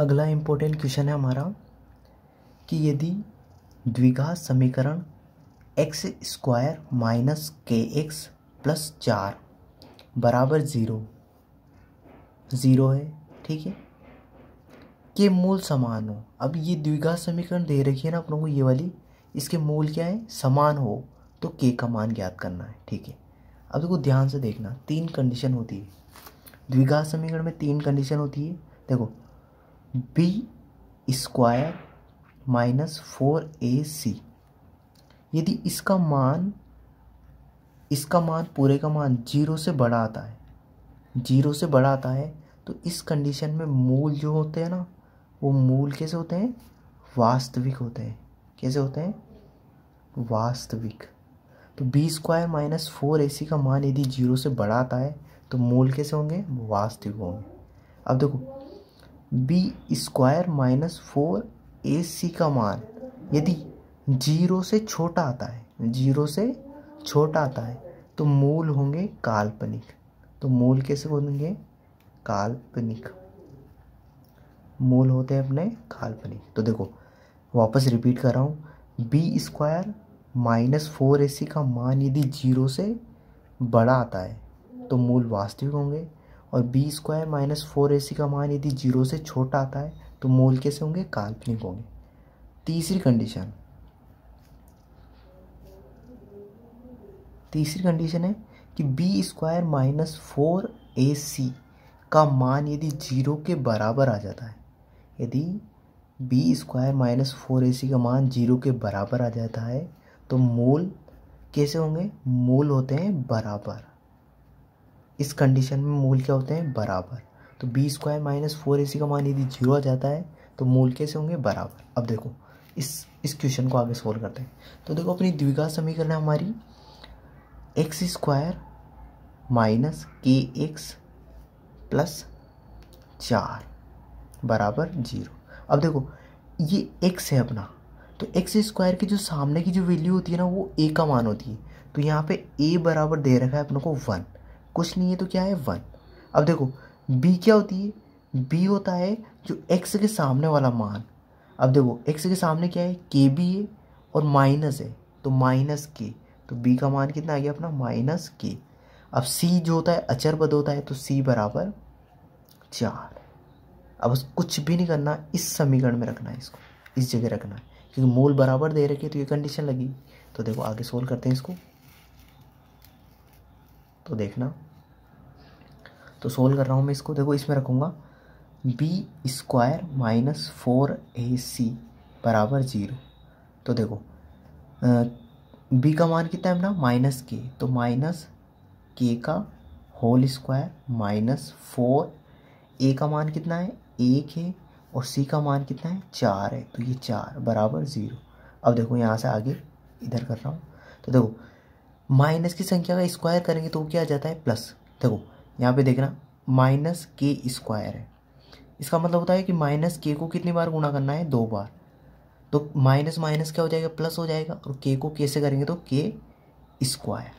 अगला important question है हमारा कि यदि द्विघात समीकरण X square minus K X plus चार बराबर ज़ीरो ज़ीरो है ठीक है के मूल समान हो अब ये द्विघात समीकरण दे रखी है ना अपनों को ये वाली इसके मूल क्या है समान हो तो के का मान ज्ञात करना है ठीक है अब देखो ध्यान से देखना तीन कंडीशन होती है द्विघात समीकरण में तीन कंडीशन होती है देखो B square minus four A C यदि इसका मान इसका मान पूरे का मान जीरो से बड़ा आता है जीरो से बड़ा आता है तो इस कंडीशन में मूल जो होते हैं ना वो मूल कैसे होते हैं वास्तविक होते हैं कैसे होते हैं वास्तविक तो B square minus four A C का मान यदि जीरो से बड़ा आता है तो मूल कैसे होंगे वास्तविक होंगे अब देखो B square minus four A C का मान यदि जीरो से छोटा आता है जीरो से छोटा आता है तो मूल होंगे काल्पनिक तो मूल कैसे होंगे काल्पनिक मूल होते हैं अपने काल्पनिक तो देखो वापस रिपीट कर रहा हूँ B square minus four A C का मान यदि जीरो से बड़ा आता है तो मूल वास्तविक होंगे और B square minus four A C का मान यदि जीरो से छोटा आता है तो मोल कैसे होंगे काल्पनिक होंगे तीसरी कंडीशन तीसरी कंडीशन है कि B square minus four A C का मान यदि जीरो के बराबर आ जाता है यदि B square minus four A C का मान जीरो के बराबर आ जाता है तो मोल कैसे होंगे मोल होते हैं बराबर इस कंडीशन में मूल क्या होते हैं बराबर तो B square minus four A C का मान यदि जीरो आ जाता है तो मूल कैसे होंगे बराबर अब देखो इस इस क्वेश्चन को आगे सोल्व करते हैं तो देखो अपनी द्विघात समीकरण है हमारी X square minus K X plus चार बराबर जीरो अब देखो ये एक्स है अपना तो एक्स स्क्वायर की जो सामने की जो वैल्यू होती है ना वो ए का मान होती है तो यहाँ पे ए बराबर दे रखा है अपने को वन कुछ नहीं है तो क्या है वन अब देखो बी क्या होती है बी होता है जो एक्स के सामने वाला मान अब देखो एक्स के सामने क्या है के बी है और माइनस है तो माइनस के तो बी का मान कितना आ गया अपना माइनस के अब सी जो होता है अचर पद होता है तो सी बराबर चार अब बस कुछ भी नहीं करना इस समीकरण में रखना है इसको इस जगह रखना है क्योंकि मोल बराबर दे रखे तो ये कंडीशन लगी तो देखो आगे सोल्व करते हैं इसको तो देखना तो सोल्व कर रहा हूँ मैं इसको देखो इसमें रखूँगा B square minus four A C बराबर जीरो तो देखो बी का मान कितना है अपना माइनस के तो माइनस के का whole square minus four A का मान कितना है एक है और सी का मान कितना है चार है तो ये चार बराबर ज़ीरो अब देखो यहाँ से आगे इधर कर रहा हूँ तो देखो माइनस की संख्या का स्क्वायर करेंगे तो वो क्या आ जाता है प्लस देखो यहाँ पे देखना माइनस के स्क्वायर है इसका मतलब होता है कि माइनस के को कितनी बार गुणा करना है दो बार तो माइनस माइनस क्या हो जाएगा प्लस हो जाएगा और के को कैसे करेंगे तो के स्क्वायर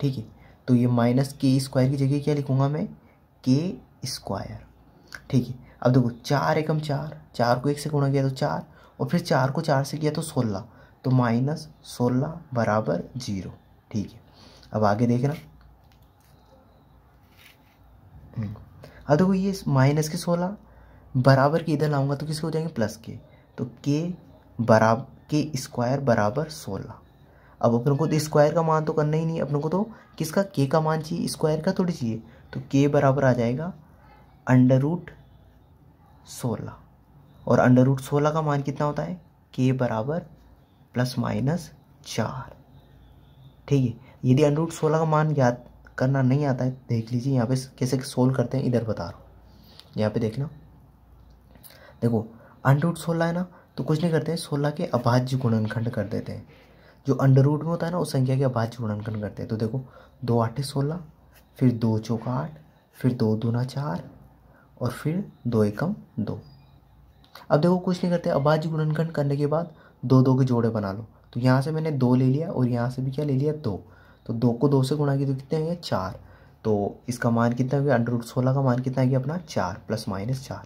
ठीक है तो ये माइनस के स्क्वायर की जगह क्या लिखूंगा मैं के स्क्वायर ठीक है अब देखो चार एकम चार चार को एक से गुणा किया तो चार और फिर चार को चार से किया तो सोलह तो माइनस सोलह बराबर जीरो ठीक है अब आगे देखना हम्म। अब देखो ये माइनस के सोलह बराबर के इधर लाऊंगा तो किसके हो जाएंगे प्लस के तो के बराबर के स्क्वायर बराबर सोलह अब अपन को तो स्क्वायर का मान तो करना ही नहीं अपनों को तो किसका के का मान चाहिए स्क्वायर का थोड़ी चाहिए तो के बराबर आ जाएगा अंडर रूट सोलह और अंडर रूट सोलह का मान कितना होता है के बराबर प्लस माइनस चार ठीक है यदि अंडर रूट सोलह का मान याद करना नहीं आता है देख लीजिए यहाँ पे कैसे सोल्व करते हैं इधर बता रहा हूँ यहाँ पे देखना देखो अंडर रूट सोलह है ना तो कुछ नहीं करते हैं सोलह के अभाज्य गुणनखंड कर देते हैं जो अंडर रूट में होता है ना उस संख्या के अभाज्य गुणनखंड करते हैं तो देखो दो आठे सोलह फिर दो चौका आठ फिर दो दूना चार और फिर दो एकम दो अब देखो कुछ नहीं करते अभाज्य गुणनखंड करने के बाद दो दो के जोड़े बना लो तो यहाँ से मैंने दो ले लिया और यहाँ से भी क्या ले लिया दो तो दो को दो से गुणा किया तो कितने आएंगे चार तो इसका मान कितना गया अंडर रूट सोलह का मान कितना आ गया अपना चार प्लस माइनस चार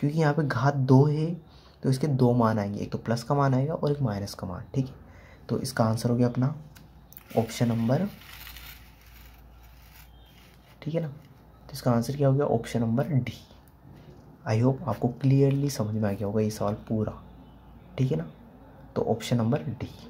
क्योंकि यहाँ पे घात दो है तो इसके दो मान आएंगे एक तो प्लस का मान आएगा और एक माइनस का मान ठीक है तो इसका आंसर हो गया अपना ऑप्शन नंबर ठीक है ना तो इसका आंसर क्या हो गया option number D I hope आपको क्लियरली समझ में आ गया होगा ये सवाल पूरा ठीक है ना तो ऑप्शन नंबर डी